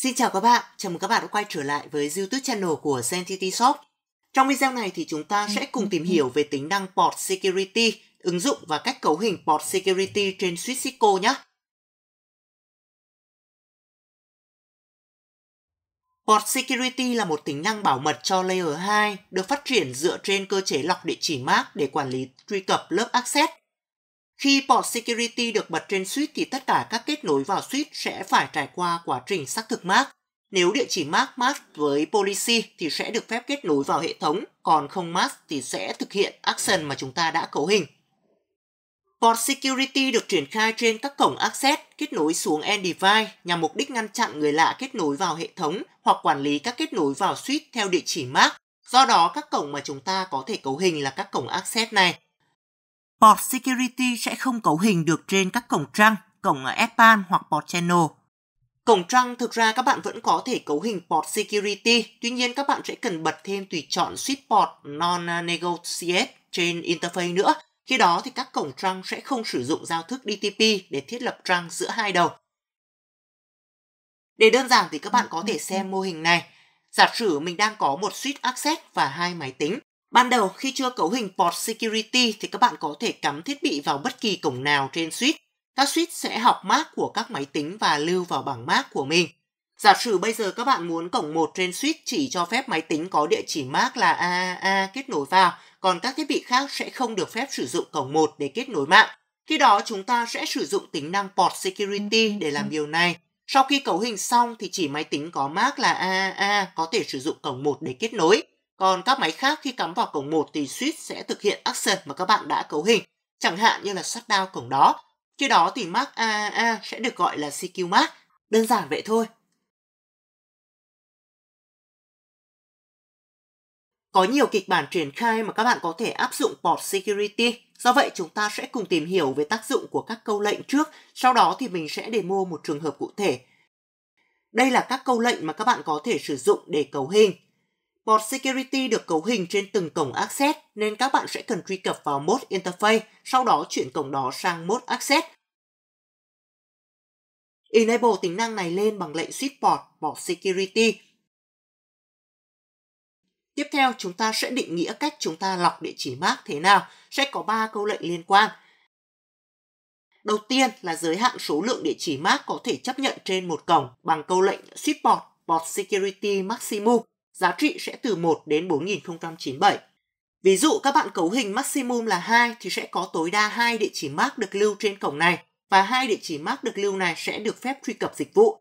Xin chào các bạn, chào mừng các bạn đã quay trở lại với YouTube channel của Sentity Shop. Trong video này thì chúng ta ừ, sẽ cùng ừ, tìm ừ. hiểu về tính năng Port Security, ứng dụng và cách cấu hình Port Security trên Swissco nhé. Port Security là một tính năng bảo mật cho Layer 2 được phát triển dựa trên cơ chế lọc địa chỉ MAC để quản lý truy cập lớp access khi port security được bật trên switch thì tất cả các kết nối vào switch sẽ phải trải qua quá trình xác thực MAC. Nếu địa chỉ MAC MAC với policy thì sẽ được phép kết nối vào hệ thống, còn không MAC thì sẽ thực hiện action mà chúng ta đã cấu hình. Port Security được triển khai trên các cổng access kết nối xuống end device nhằm mục đích ngăn chặn người lạ kết nối vào hệ thống hoặc quản lý các kết nối vào switch theo địa chỉ MAC. Do đó, các cổng mà chúng ta có thể cấu hình là các cổng access này. Port Security sẽ không cấu hình được trên các cổng trăng, cổng S-Pan ờ, hoặc Port Channel. Cổng trăng thực ra các bạn vẫn có thể cấu hình port security, tuy nhiên các bạn sẽ cần bật thêm tùy chọn switch port non-negotiate trên interface nữa. Khi đó thì các cổng trăng sẽ không sử dụng giao thức DTP để thiết lập trăng giữa hai đầu. Để đơn giản thì các bạn có thể ừ, ừ. xem mô hình này. Giả sử mình đang có một switch access và hai máy tính. Ban đầu khi chưa cấu hình port security thì các bạn có thể cắm thiết bị vào bất kỳ cổng nào trên switch. Các switch sẽ học mác của các máy tính và lưu vào bảng mác của mình. Giả sử bây giờ các bạn muốn cổng 1 trên switch chỉ cho phép máy tính có địa chỉ mác là AAA kết nối vào, còn các thiết bị khác sẽ không được phép sử dụng cổng 1 để kết nối mạng. Khi đó chúng ta sẽ sử dụng tính năng port security để làm điều này. Sau khi cấu hình xong thì chỉ máy tính có mác là AAA có thể sử dụng cổng 1 để kết nối, còn các máy khác khi cắm vào cổng 1 thì switch sẽ thực hiện action mà các bạn đã cấu hình, chẳng hạn như là shutdown cổng đó. Khi đó thì mac AAA sẽ được gọi là CQ mac Đơn giản vậy thôi. Có nhiều kịch bản triển khai mà các bạn có thể áp dụng port security. Do vậy chúng ta sẽ cùng tìm hiểu về tác dụng của các câu lệnh trước, sau đó thì mình sẽ demo một trường hợp cụ thể. Đây là các câu lệnh mà các bạn có thể sử dụng để cấu hình. Port Security được cấu hình trên từng cổng Access nên các bạn sẽ cần truy cập vào Mode Interface, sau đó chuyển cổng đó sang Mode Access. Enable tính năng này lên bằng lệnh Switch Port Port Security. Tiếp theo, chúng ta sẽ định nghĩa cách chúng ta lọc địa chỉ MAC thế nào. Sẽ có 3 câu lệnh liên quan. Đầu tiên là giới hạn số lượng địa chỉ MAC có thể chấp nhận trên một cổng bằng câu lệnh Switch Port Port Security Maximum giá trị sẽ từ 1 đến 4097. Ví dụ các bạn cấu hình maximum là 2 thì sẽ có tối đa 2 địa chỉ MAC được lưu trên cổng này và hai địa chỉ MAC được lưu này sẽ được phép truy cập dịch vụ.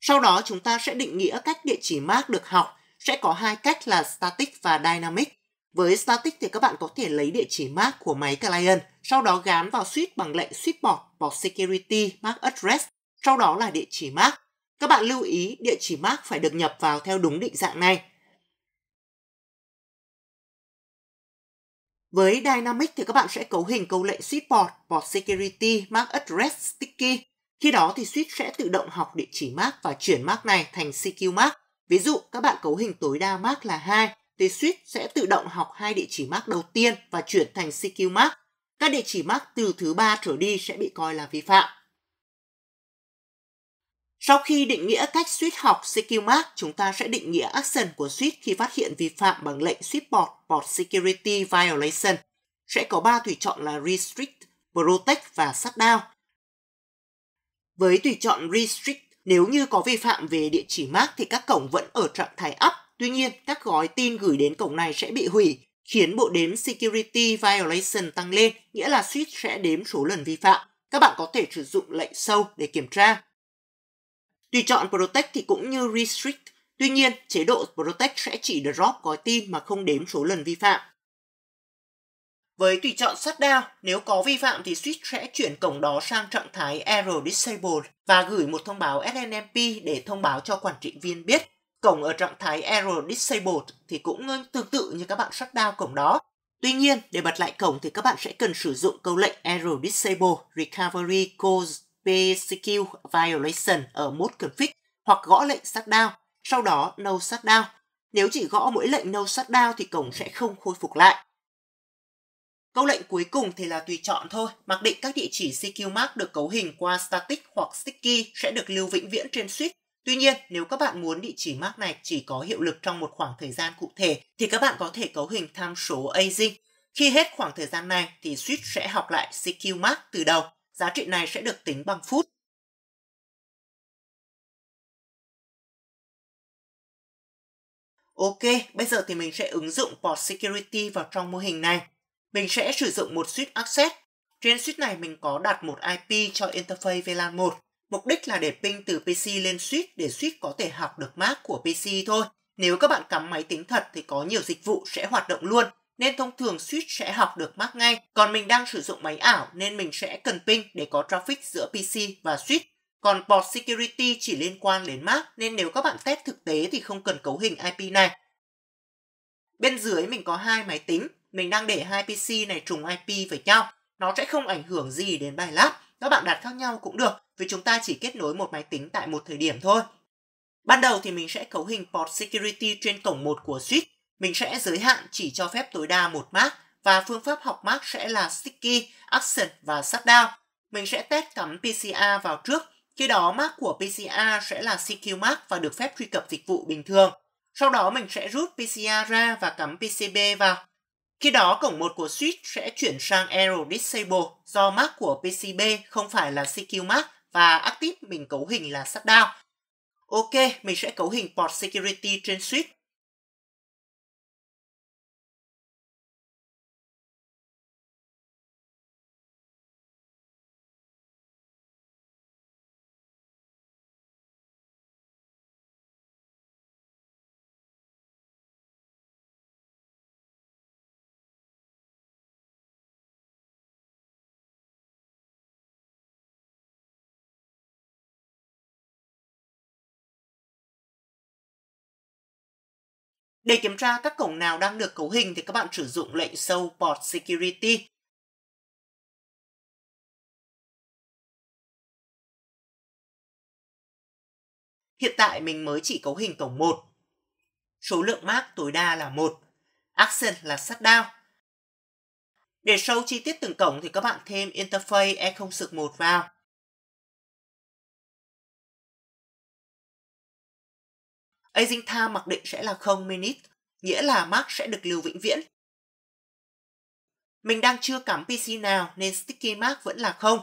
Sau đó chúng ta sẽ định nghĩa cách địa chỉ MAC được học sẽ có hai cách là static và dynamic. Với static thì các bạn có thể lấy địa chỉ MAC của máy client, sau đó gán vào switch bằng lệnh switchboard vào security mac address, sau đó là địa chỉ MAC. Các bạn lưu ý địa chỉ mac phải được nhập vào theo đúng định dạng này. Với Dynamic thì các bạn sẽ cấu hình câu lệnh switch port, port security, mac address sticky. Khi đó thì switch sẽ tự động học địa chỉ mac và chuyển mac này thành CQ mac Ví dụ các bạn cấu hình tối đa mac là 2 thì switch sẽ tự động học hai địa chỉ mac đầu tiên và chuyển thành CQ mac Các địa chỉ mac từ thứ ba trở đi sẽ bị coi là vi phạm. Sau khi định nghĩa cách suýt học CQ-Mark, chúng ta sẽ định nghĩa action của suýt khi phát hiện vi phạm bằng lệnh suýt bọt bọt security violation. Sẽ có 3 tùy chọn là restrict, protect và shutdown. Với tùy chọn restrict, nếu như có vi phạm về địa chỉ MAC thì các cổng vẫn ở trạng thái up. Tuy nhiên, các gói tin gửi đến cổng này sẽ bị hủy, khiến bộ đếm security violation tăng lên, nghĩa là suýt sẽ đếm số lần vi phạm. Các bạn có thể sử dụng lệnh sâu để kiểm tra. Tùy chọn Protect thì cũng như Restrict, tuy nhiên chế độ Protect sẽ chỉ drop gói tin mà không đếm số lần vi phạm. Với tùy chọn Shutdown, nếu có vi phạm thì switch sẽ chuyển cổng đó sang trạng thái Error Disabled và gửi một thông báo SNMP để thông báo cho quản trị viên biết. Cổng ở trạng thái Error Disabled thì cũng tương tự như các bạn shutdown cổng đó. Tuy nhiên, để bật lại cổng thì các bạn sẽ cần sử dụng câu lệnh Error Disable Recovery cause PCQ violation ở mode config hoặc gõ lệnh shutdown, sau đó no shutdown. Nếu chỉ gõ mỗi lệnh no shutdown thì cổng sẽ không khôi phục lại. Câu lệnh cuối cùng thì là tùy chọn thôi, mặc định các địa chỉ CQ mark được cấu hình qua static hoặc sticky sẽ được lưu vĩnh viễn trên switch. Tuy nhiên, nếu các bạn muốn địa chỉ mark này chỉ có hiệu lực trong một khoảng thời gian cụ thể thì các bạn có thể cấu hình tham số aging. Khi hết khoảng thời gian này thì switch sẽ học lại CQ mark từ đầu giá trị này sẽ được tính bằng phút. Ok, bây giờ thì mình sẽ ứng dụng Port Security vào trong mô hình này. Mình sẽ sử dụng một switch access. Trên switch này mình có đặt một IP cho interface VLAN 1. Mục đích là để ping từ PC lên switch để switch có thể học được MAC của PC thôi. Nếu các bạn cắm máy tính thật thì có nhiều dịch vụ sẽ hoạt động luôn, nên thông thường switch sẽ học được Mac ngay. Còn mình đang sử dụng máy ảo nên mình sẽ cần ping để có traffic giữa PC và switch. Còn port security chỉ liên quan đến Mac nên nếu các bạn test thực tế thì không cần cấu hình IP này. Bên dưới mình có hai máy tính, mình đang để hai PC này trùng IP với nhau. Nó sẽ không ảnh hưởng gì đến bài lab, các bạn đặt khác nhau cũng được vì chúng ta chỉ kết nối một máy tính tại một thời điểm thôi. Ban đầu thì mình sẽ cấu hình port security trên cổng một của switch mình sẽ giới hạn chỉ cho phép tối đa một mark và phương pháp học mark sẽ là sticky, action và shutdown. Mình sẽ test cắm PCR vào trước, khi đó mark của PCR sẽ là CQ mark và được phép truy cập dịch vụ bình thường. Sau đó mình sẽ rút PCR ra và cắm PCB vào. Khi đó cổng 1 của switch sẽ chuyển sang Error Disable do mark của PCB không phải là CQ mark và active mình cấu hình là shutdown. Ok, mình sẽ cấu hình port security trên switch Để kiểm tra các cổng nào đang được cấu hình thì các bạn sử dụng lệnh show port security. Hiện tại mình mới chỉ cấu hình cổng 1. Số lượng mác tối đa là 1. Action là shutdown. Để show chi tiết từng cổng thì các bạn thêm interface e0-1 vào. Aging time mặc định sẽ là không minute, nghĩa là Mark sẽ được lưu vĩnh viễn. Mình đang chưa cắm PC nào nên sticky mark vẫn là không.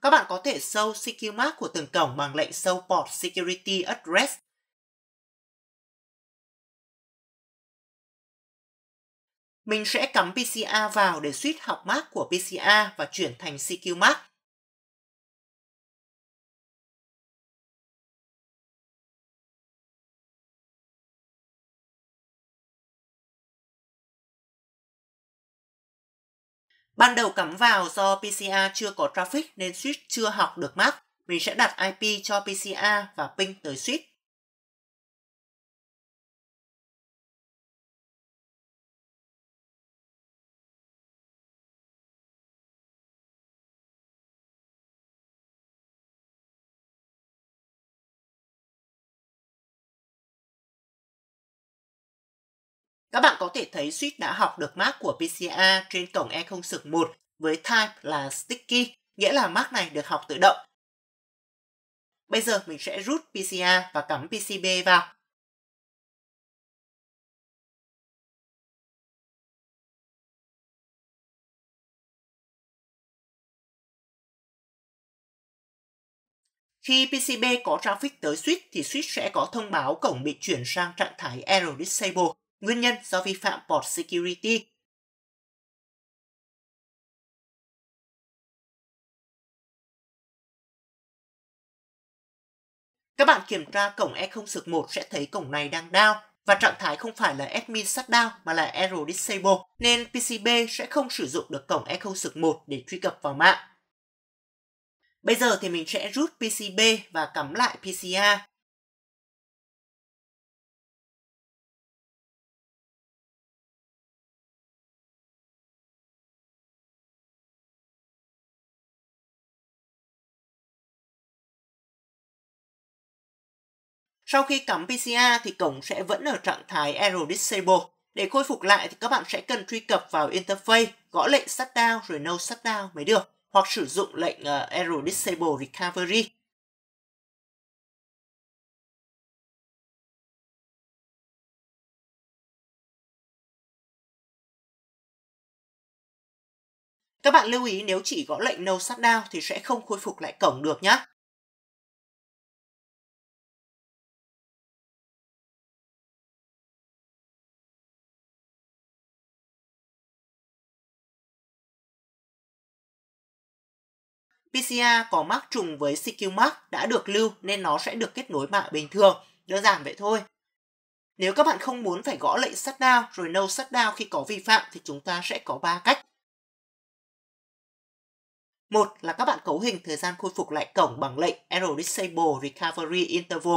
Các bạn có thể show CQ mark của từng cổng bằng lệnh show port security address. Mình sẽ cắm PCA vào để switch học mark của PCA và chuyển thành CQ mark. Ban đầu cắm vào do PCA chưa có traffic nên switch chưa học được map. Mình sẽ đặt IP cho PCA và ping tới switch. Các bạn có thể thấy Swift đã học được mác của PCA trên cổng E0-1 với type là sticky, nghĩa là mác này được học tự động. Bây giờ mình sẽ rút PCA và cắm PCB vào. Khi PCB có traffic tới switch thì switch sẽ có thông báo cổng bị chuyển sang trạng thái Error Disable nguyên nhân do vi phạm port security. Các bạn kiểm tra cổng E0 sực 1 sẽ thấy cổng này đang down và trạng thái không phải là admin shutdown mà là error disable nên PCB sẽ không sử dụng được cổng E0 sực 1 để truy cập vào mạng. Bây giờ thì mình sẽ rút PCB và cắm lại PCA Sau khi cắm PCA thì cổng sẽ vẫn ở trạng thái Error Disable. Để khôi phục lại thì các bạn sẽ cần truy cập vào interface, gõ lệnh shutdown rồi no shutdown mới được, hoặc sử dụng lệnh uh, ờ, Error Disable Recovery. Các bạn lưu ý nếu chỉ gõ lệnh no shutdown thì sẽ không khôi phục lại cổng được nhé. PCA có mắc trùng với CQ mắc đã được lưu nên nó sẽ được kết nối mạng bình thường. Đơn giản vậy thôi. Nếu các bạn không muốn phải gõ lệnh shutdown rồi no shutdown khi có vi phạm thì chúng ta sẽ có 3 cách. Một là các bạn cấu hình thời gian khôi phục lại cổng bằng lệnh Error Disable Recovery Interval.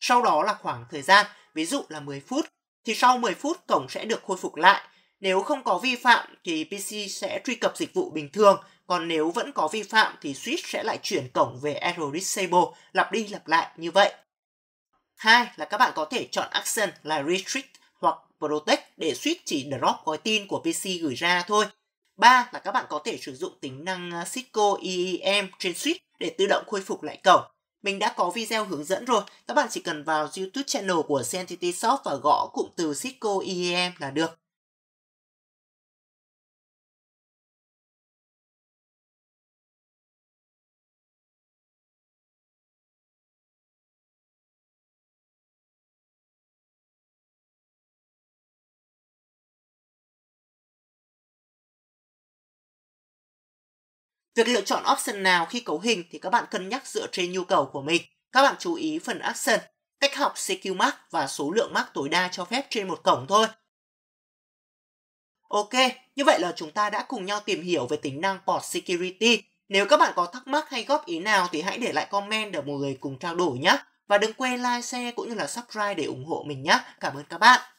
Sau đó là khoảng thời gian, ví dụ là 10 phút, thì sau 10 phút cổng sẽ được khôi phục lại nếu không có vi phạm thì PC sẽ truy cập dịch vụ bình thường, còn nếu vẫn có vi phạm thì switch sẽ lại chuyển cổng về Error Disable, lặp đi lặp lại như vậy. Hai là các bạn có thể chọn action là Restrict hoặc Protect để switch chỉ drop gói tin của PC gửi ra thôi. Ba là các bạn có thể sử dụng tính năng ờ, Cisco EEM trên switch để tự động khôi phục lại cổng. Mình đã có video hướng dẫn rồi, các bạn chỉ cần vào YouTube channel của Sentity Shop và gõ cụm từ Cisco EEM là được. Việc lựa chọn option nào khi cấu hình thì các bạn cân nhắc dựa trên nhu cầu của mình. Các bạn chú ý phần action, cách học CQ mark và số lượng mark tối đa cho phép trên một cổng thôi. Ok, như vậy là chúng ta đã cùng nhau tìm hiểu về tính năng port security. Nếu các bạn có thắc mắc hay góp ý nào thì hãy để lại comment để mọi người cùng trao đổi nhé. Và đừng quên like, share cũng như là subscribe để ủng hộ mình nhé. Cảm ơn các bạn.